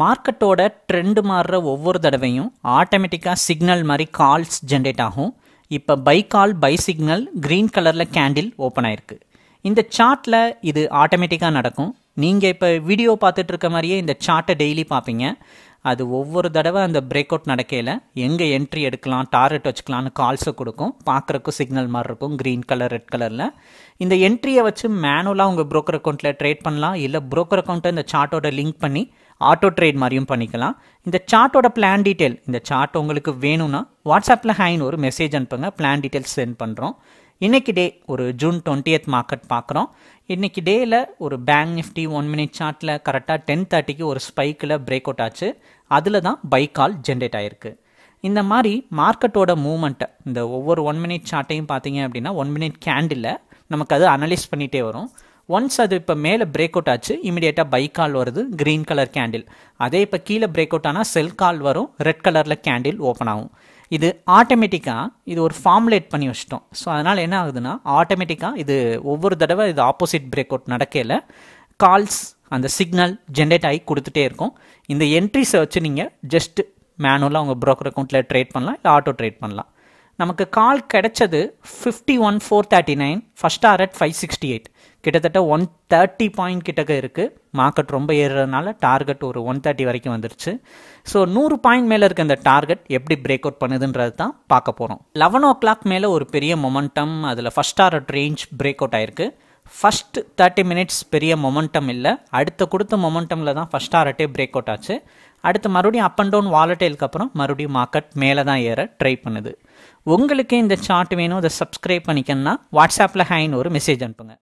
மார்க்கெட்டோட ட்ரெண்டு மாறுற ஒவ்வொரு தடவையும் ஆட்டோமேட்டிக்காக சிக்னல் மாதிரி கால்ஸ் ஜென்ரேட் ஆகும் இப்போ buy call buy signal green கலரில் கேண்டில் ஓப்பன் ஆயிருக்கு இந்த சார்ட்டில் இது ஆட்டோமேட்டிக்காக நடக்கும் நீங்கள் இப்போ வீடியோ பார்த்துட்டு இருக்க மாதிரியே இந்த சார்ட்டை டெய்லி பார்ப்பீங்க அது ஒவ்வொரு தடவை அந்த பிரேக் அவுட் நடக்கையில் எங்கே என்ட்ரி எடுக்கலாம் டார்கெட் வச்சுக்கலான்னு கால்ஸை கொடுக்கும் பார்க்குறக்கும் சிக்னல் மாதிரி இருக்கும் க்ரீன் கலர் ரெட் கலரில் இந்த என்ட்ரியை வச்சு மேனுவலாக உங்கள் ப்ரோக்கர் அக்கௌண்ட்டில் ட்ரேட் பண்ணலாம் இல்லை ப்ரோக்கர் அக்கௌண்ட்டை இந்த சார்ட்டோட லிங்க் பண்ணி ஆட்டோ ட்ரேட் மாதிரியும் பண்ணிக்கலாம் இந்த சார்ட்டோட பிளான் டீட்டெயில் இந்த சார்ட் உங்களுக்கு வேணும்னா வாட்ஸ்அப்பில் ஹைன்னு ஒரு மெசேஜ் அனுப்புங்க பிளான் டீட்டெயில்ஸ் சென்ட் பண்ணுறோம் இன்றைக்கி டே ஒரு ஜூன் எய்த் மார்க்கெட் பார்க்குறோம் இன்றைக்கி டேயில் ஒரு பேங்க் நிஃப்டி ஒன் மினிட் சார்ட்டில் கரெக்டாக டென் தேர்ட்டிக்கு ஒரு ஸ்பைக்கில் பிரேக் அவுட் ஆச்சு அதில் தான் பை கால் ஜென்ரேட் ஆகிருக்கு இந்த மாதிரி மார்க்கெட்டோட மூமெண்ட்டை இந்த ஒவ்வொரு ஒன் மினிட் சார்ட்டையும் பார்த்தீங்க அப்படின்னா ஒன் மினிட் கேண்டில் நமக்கு அது அனலைஸ் பண்ணிகிட்டே வரும் ஒன்ஸ் அது இப்போ மேலே பிரேக் அவுட் ஆச்சு இமீடியட்டாக பை கால் வருது க்ரீன் கலர் கேண்டில் அதே இப்போ கீழே பிரேக் அவுட் ஆனால் செல் கால் வரும் ரெட் கலரில் கேண்டில் ஓப்பன் ஆகும் இது ஆட்டோமேட்டிக்காக இது ஒரு ஃபார்முலேட் பண்ணி வச்சிட்டோம் ஸோ அதனால் என்ன ஆகுதுன்னா ஆட்டோமேட்டிக்காக இது ஒவ்வொரு தடவை இது ஆப்போசிட் பிரேக் அவுட் நடக்கையில் கால்ஸ் அந்த சிக்னல் ஜென்ரேட் ஆகி கொடுத்துட்டே இருக்கும் இந்த என்ட்ரிஸை வச்சு நீங்கள் ஜஸ்ட் மேனுவலாக உங்கள் ப்ரோக்கர் அக்கௌண்ட்டில் ட்ரேட் பண்ணலாம் இல்லை ஆட்டோ ட்ரேட் பண்ணலாம் நமக்கு கால் கிடைச்சது fifty one four thirty nine first at five sixty eight கிட்டத்தட்ட ஒன் தேர்ட்டி பாயிண்ட் கிட்டக்க இருக்குது மார்க்கெட் ரொம்ப ஏறுறதுனால டார்கெட் ஒரு ஒன் தேர்ட்டி வரைக்கும் வந்துருச்சு ஸோ நூறு பாயிண்ட் மேலே இருக்க அந்த டார்கெட் எப்படி பிரேக் அவுட் பண்ணுதுன்றது தான் பார்க்க போகிறோம் லெவன் ஓ கிளாக் மேலே ஒரு பெரிய மொமெண்டம் அதில் first at range break out ஆயிருக்கு ஃபஸ்ட்டு தேர்ட்டி மினிட்ஸ் பெரிய மொமெண்டம் இல்லை அடுத்த கொடுத்த மொமெண்டமில் தான் ஃபஸ்ட் ஆர்ட்டே பிரேக் அவுட் ஆச்சு அடுத்து மறுபடியும் அப் அண்ட் டவுன் வாலட்டைலுக்கு அப்புறம் மறுபடியும் மார்க்கெட் மேலே தான் ஏற ட்ரை பண்ணுது உங்களுக்கே இந்த சார்ட் வேணும் இதை சப்ஸ்கிரைப் பண்ணிக்கணும்னா வாட்ஸ்அப்பில் ஹேன்னு ஒரு மெசேஜ் அனுப்புங்க